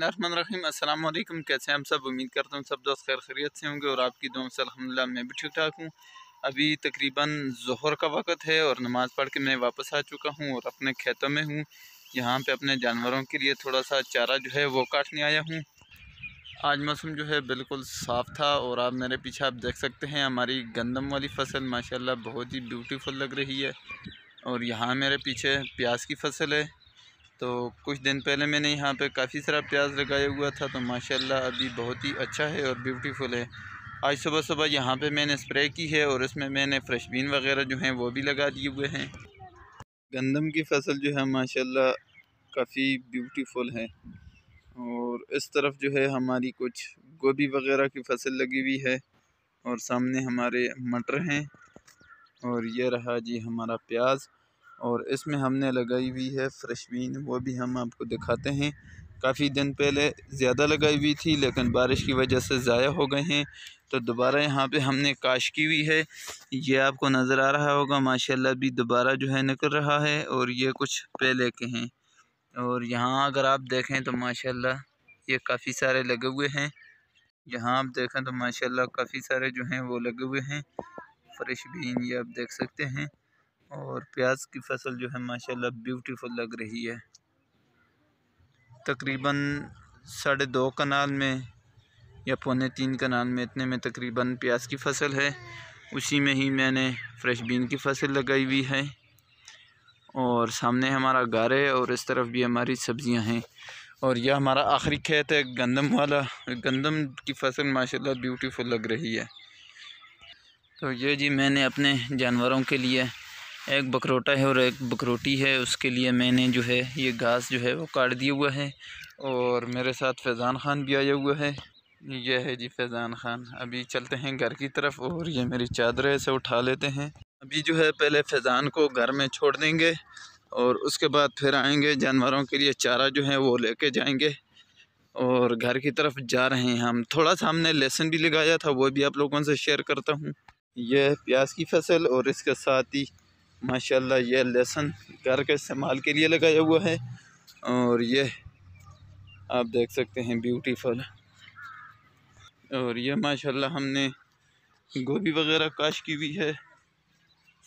बसमीम अल्लाम कैसे हैं हम सब उम्मीद करता हूँ सब दोस्त खैर खरीत से होंगे और आपकी दुआ से अलहमदिल्ला मैं भी ठीक ठाक हूँ अभी तकरीबन जहर का वक्त है और नमाज़ पढ़ के मैं वापस आ चुका हूँ और अपने खेतों में हूँ यहाँ पे अपने जानवरों के लिए थोड़ा सा चारा जो है वो काटने आया हूँ आज मौसम जो है बिल्कुल साफ़ था और आप मेरे पीछे आप देख सकते हैं हमारी गंदम वाली फसल माशाल्लाह बहुत ही ब्यूटीफुल लग रही है और यहाँ मेरे पीछे प्याज की फसल है तो कुछ दिन पहले मैंने यहाँ पे काफ़ी सारा प्याज लगाया हुआ था तो माशाल्लाह अभी बहुत ही अच्छा है और ब्यूटीफुल है आज सुबह सुबह यहाँ पे मैंने स्प्रे की है और इसमें मैंने फ्रेशबीन वगैरह जो हैं वो भी लगा दिए हुए हैं गंदम की फसल जो है माशाल्लाह काफ़ी ब्यूटीफुल है और इस तरफ जो है हमारी कुछ गोभी वगैरह की फसल लगी हुई है और सामने हमारे मटर हैं और यह रहा जी हमारा प्याज और इसमें हमने लगाई हुई है फ्रेशबीन वो भी हम आपको दिखाते हैं काफ़ी दिन पहले ज़्यादा लगाई हुई थी लेकिन बारिश की वजह से ज़ाया हो गए हैं तो दोबारा यहाँ पे हमने काश की हुई है ये आपको नज़र आ रहा होगा माशाल्लाह भी दोबारा जो है निकल रहा है और ये कुछ पहले के हैं और यहाँ अगर आप देखें तो माशाल्लाह ये काफ़ी सारे लगे हुए हैं यहाँ आप देखें तो माशाला काफ़ी सारे जो हैं वो लगे हुए हैं फ्रेश बीन ये आप देख सकते हैं और प्याज की फसल जो है माशाल्लाह ब्यूटीफुल लग रही है तकरीबन साढ़े दो कनाल में या पौने तीन कनाल में इतने में तकरीबन प्याज की फसल है उसी में ही मैंने फ्रेश बीन की फसल लगाई हुई है और सामने हमारा घर है और इस तरफ भी हमारी सब्ज़ियां हैं और यह हमारा आखिरी खेत है गंदम वाला गंदम की फसल माशाल्लाह ब्यूटीफुल लग रही है तो ये जी मैंने अपने जानवरों के लिए एक बकरोटा है और एक बकरोटी है उसके लिए मैंने जो है ये घास जो है वो काट दिया हुआ है और मेरे साथ फैज़ान ख़ान भी आया हुआ है यह है जी फैज़ान ख़ान अभी चलते हैं घर की तरफ और ये मेरी चादर इसे उठा लेते हैं अभी जो है पहले फैज़ान को घर में छोड़ देंगे और उसके बाद फिर आएंगे जानवरों के लिए चारा जो है वो लेके जाएंगे और घर की तरफ जा रहे हैं हम थोड़ा सा हमने लेसन भी लगाया था वो भी आप लोगों से शेयर करता हूँ यह प्याज की फसल और इसके साथ ही माशाल्लाह ये लहसन घर के इस्तेमाल के लिए लगाया हुआ है और ये आप देख सकते हैं ब्यूटीफुल और ये माशाल्लाह हमने गोभी वगैरह काश की हुई है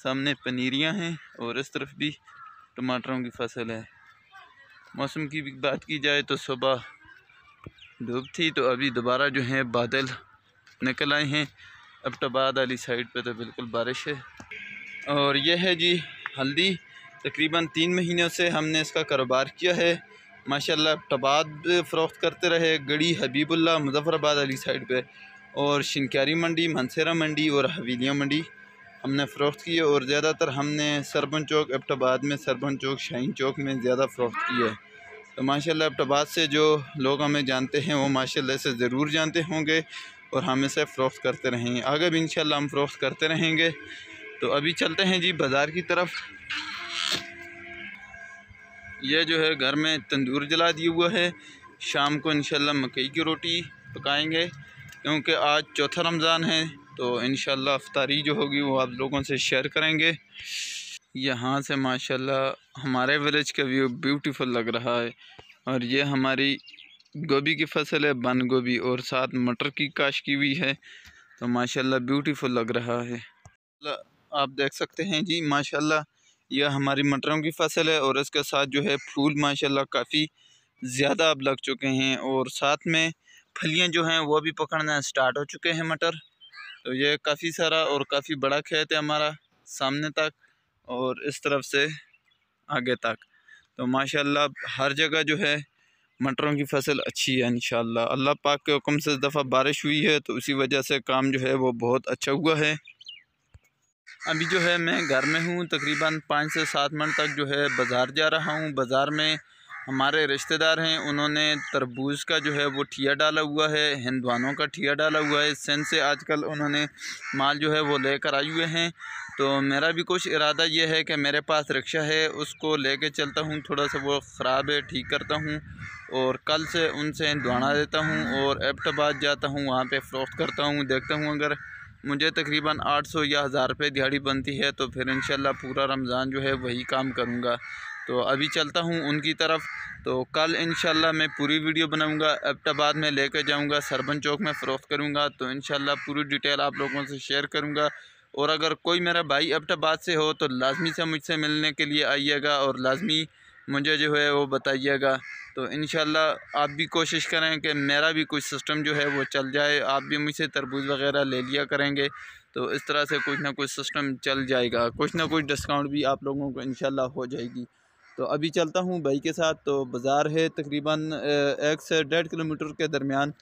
सामने पनीरियाँ हैं और इस तरफ भी टमाटरों की फसल है मौसम की भी बात की जाए तो सुबह धूप थी तो अभी दोबारा जो है बादल निकल आए हैं अब टबाद तो वाली साइड पे तो बिल्कुल बारिश है और यह है जी हल्दी तकरीबन तीन महीनों से हमने इसका कारोबार किया है माशाल्लाह टबाद फ़रोख्त करते रहे गड़ी हबीबुल्ला मुजफ़राबाद अली साइड पे और शिनकारी मंडी मनसेरा मंडी और हवीलिया मंडी हमने फ़रोख्त की है और ज़्यादातर हमने सरबन चौक एबटाबाद में सरबन चौक शाहीन चौक में ज़्यादा फ़रोख्त की है तो माशाल्लाह एबटाबाद से जो लोग हमें जानते हैं वो माशाल्लाह से ज़रूर जानते होंगे और हम इसे फ़रोख्त करते रहेंगे आगे भी इन हम फ़रोख्त करते रहेंगे तो अभी चलते हैं जी बाज़ार की तरफ यह जो है घर में तंदूर जला दिया हुआ है शाम को इनशाला मकई की रोटी पकाएंगे क्योंकि आज चौथा रमज़ान है तो इन अफ्तारी जो होगी वो आप लोगों से शेयर करेंगे यहाँ से माशाल्लाह हमारे विलेज का व्यू ब्यूटीफुल लग रहा है और ये हमारी गोभी की फसल है बंद गोभी और साथ मटर की काश की हुई है तो माशाल्लाह ब्यूटीफुल लग रहा है आप देख सकते हैं जी माशाल्लाह यह हमारी मटरों की फसल है और इसके साथ जो है फूल माशाल्लाह काफ़ी ज़्यादा अब लग चुके हैं और साथ में फलियाँ जो हैं वो भी पकड़ना स्टार्ट हो चुके हैं मटर तो यह काफ़ी सारा और काफ़ी बड़ा खेत है हमारा सामने तक और इस तरफ से आगे तक तो माशा हर जगह जो है मटरों की फसल अच्छी है इन अल्लाह पाक के हुक्म से इस दफ़ा बारिश हुई है तो उसी वजह से काम जो है वो बहुत अच्छा हुआ है अभी जो है मैं घर में हूँ तकरीबन पाँच से सात मिनट तक जो है बाज़ार जा रहा हूँ बाज़ार में हमारे रिश्तेदार हैं उन्होंने तरबूज का जो है वो ठिया डाला हुआ है हिंदवानों का ठिया डाला हुआ है सेन से आजकल उन्होंने माल जो है वो लेकर आए हुए हैं तो मेरा भी कुछ इरादा ये है कि मेरे पास रिक्शा है उसको लेके चलता हूँ थोड़ा सा वो ख़राब है ठीक करता हूँ और कल से उनसे हिंदवाना देता हूँ और एबटाबाद जाता हूँ वहाँ पर फ़रोख्त करता हूँ देखता हूँ अगर मुझे तकरीबन आठ सौ या हज़ार रुपये दिहाड़ी बनती है तो फिर इन पूरा रमज़ान जो है वही काम करूँगा तो अभी चलता हूँ उनकी तरफ तो कल इन मैं पूरी वीडियो बनाऊँगा एबटाबाद में लेकर जाऊँगा सरबन चौक में फ़रोख्त करूँगा तो इन पूरी डिटेल आप लोगों से शेयर करूँगा और अगर कोई मेरा भाई एबटाबाद से हो तो लाजमी से मुझसे मिलने के लिए आइएगा और लाजमी मुझे जो है वो बताइएगा तो इन आप भी कोशिश करें कि मेरा भी कुछ सिस्टम जो है वो चल जाए आप भी मुझसे तरबूज वगैरह ले लिया करेंगे तो इस तरह से कुछ ना कुछ सिस्टम चल जाएगा कुछ ना कुछ डिस्काउंट भी आप लोगों को इन हो जाएगी तो अभी चलता हूँ भाई के साथ तो बाज़ार है तकरीबन एक से डेढ़ किलोमीटर के दरमियान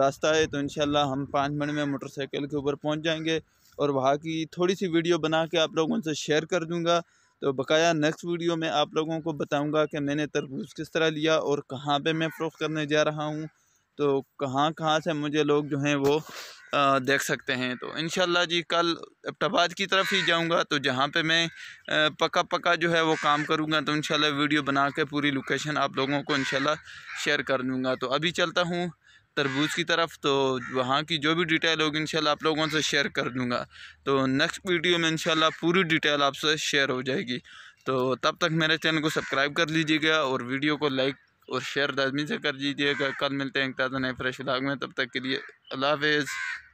रास्ता है तो इन हम पाँच मिनट में मोटरसाइकिल के ऊपर पहुँच जाएँगे और वहाँ की थोड़ी सी वीडियो बना के आप लोगों से शेयर कर दूँगा तो बकाया नेक्स्ट वीडियो में आप लोगों को बताऊंगा कि मैंने तरबूज किस तरह लिया और कहाँ पे मैं फ़रोख्त करने जा रहा हूँ तो कहाँ कहाँ से मुझे लोग जो हैं वो आ, देख सकते हैं तो इन जी कल एबटाबाद की तरफ ही जाऊँगा तो जहाँ पे मैं आ, पक्का पक्का जो है वो काम करूँगा तो इन वीडियो बना के पूरी लोकेशन आप लोगों को इन शेयर कर दूँगा तो अभी चलता हूँ तरबूज की तरफ तो वहाँ की जो भी डिटेल होगी इंशाल्लाह आप लोगों से शेयर कर दूँगा तो नेक्स्ट वीडियो में इंशाल्लाह पूरी डिटेल आपसे शेयर हो जाएगी तो तब तक मेरे चैनल को सब्सक्राइब कर लीजिएगा और वीडियो को लाइक और शेयर लाजमी से कर दीजिएगा कल मिलते हैं एक ताज़ा नए फ्रेश लाग में तब तक के लिए अल्लाह हाफिज़